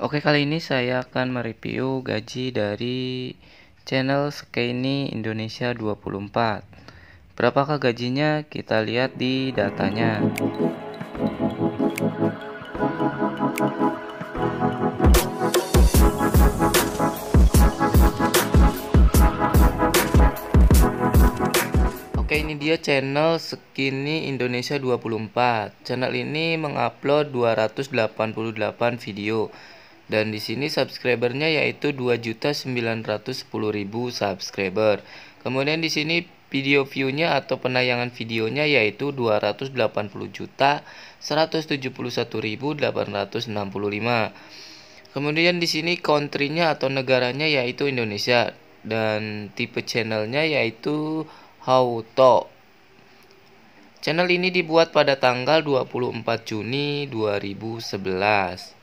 Oke kali ini saya akan mereview gaji dari channel Skeini Indonesia 24 Berapakah gajinya kita lihat di datanya Oke ini dia channel Skinny Indonesia 24 Channel ini mengupload 288 video dan di sini subscribernya yaitu 2.910.000 subscriber. Kemudian di sini video view-nya atau penayangan videonya yaitu 280 juta 171.865. Kemudian di sini country-nya atau negaranya yaitu Indonesia dan tipe channelnya yaitu How To. Channel ini dibuat pada tanggal 24 Juni 2011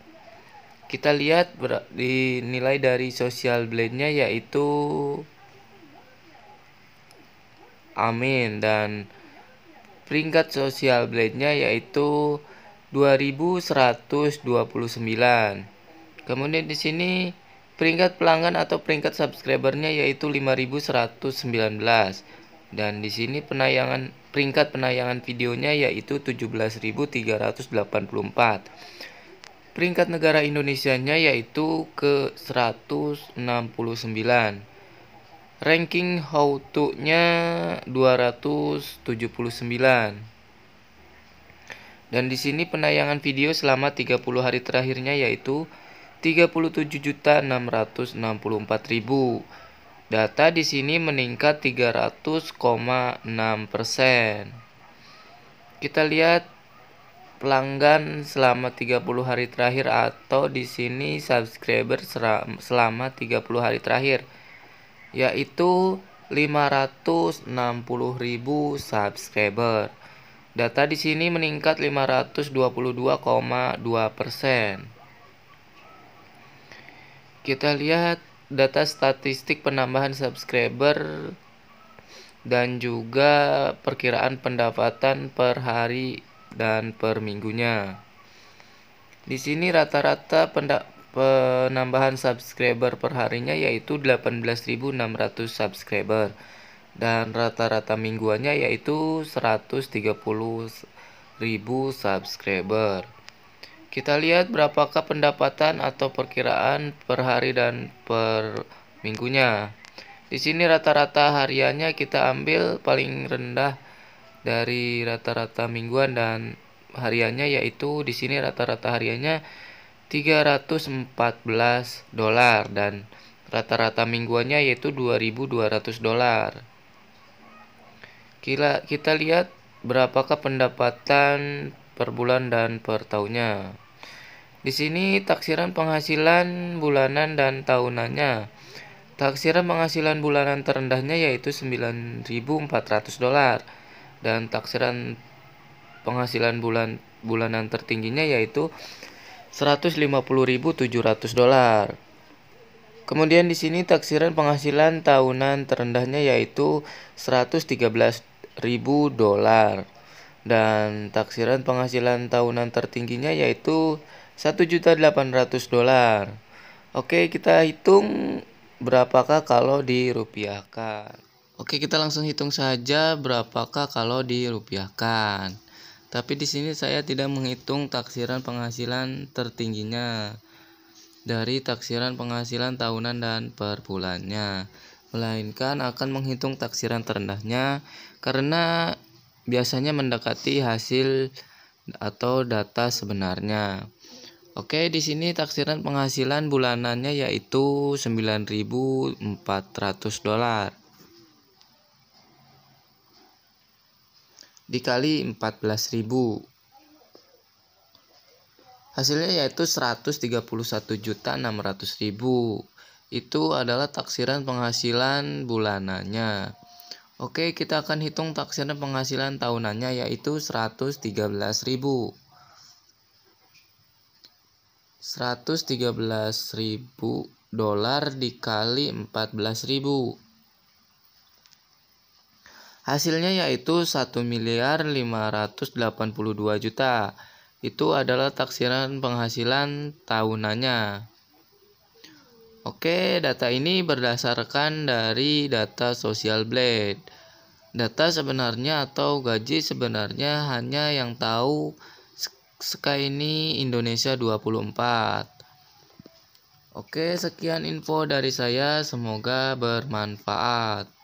kita lihat dinilai dari social blade-nya yaitu amin dan peringkat social blade-nya yaitu 2129. Kemudian di sini peringkat pelanggan atau peringkat subscribernya yaitu 5119 dan di sini penayangan peringkat penayangan videonya yaitu 17384. Peringkat negara Indonesianya yaitu ke 169. Ranking to nya 279. Dan di sini penayangan video selama 30 hari terakhirnya yaitu 37.664.000. Data di sini meningkat 300,6%. Kita lihat pelanggan selama 30 hari terakhir atau di sini subscriber selama 30 hari terakhir yaitu 560.000 subscriber. Data di sini meningkat 522,2%. Kita lihat data statistik penambahan subscriber dan juga perkiraan pendapatan per hari dan per minggunya. Di sini rata-rata penambahan subscriber per harinya yaitu 18.600 subscriber dan rata-rata mingguannya yaitu 130.000 subscriber. Kita lihat berapakah pendapatan atau perkiraan per hari dan per minggunya. Di sini rata-rata hariannya kita ambil paling rendah dari rata-rata mingguan dan hariannya yaitu di sini rata-rata hariannya 314 dolar dan rata-rata mingguannya yaitu 2200 dolar. Kita kita lihat berapakah pendapatan per bulan dan per tahunnya. Di sini taksiran penghasilan bulanan dan tahunannya. Taksiran penghasilan bulanan terendahnya yaitu 9.400 dolar dan taksiran penghasilan bulan bulanan tertingginya yaitu 150.700 dolar. Kemudian di sini taksiran penghasilan tahunan terendahnya yaitu 113.000 dolar dan taksiran penghasilan tahunan tertingginya yaitu 1.800 dolar. Oke, kita hitung berapakah kalau dirupiahkan. Oke, kita langsung hitung saja berapakah kalau dirupiahkan. Tapi di sini saya tidak menghitung taksiran penghasilan tertingginya dari taksiran penghasilan tahunan dan per bulannya, melainkan akan menghitung taksiran terendahnya karena biasanya mendekati hasil atau data sebenarnya. Oke, di sini taksiran penghasilan bulanannya yaitu 9.400 dolar. dikali 14.000. Hasilnya yaitu 131.600.000. Itu adalah taksiran penghasilan bulanannya. Oke, kita akan hitung taksiran penghasilan tahunannya yaitu 113.000. 113.000 dolar dikali 14.000 Hasilnya yaitu 1 miliar 582 juta. Itu adalah taksiran penghasilan tahunannya. Oke, data ini berdasarkan dari data Social Blade. Data sebenarnya atau gaji sebenarnya hanya yang tahu Sky ini Indonesia 24. Oke, sekian info dari saya. Semoga bermanfaat.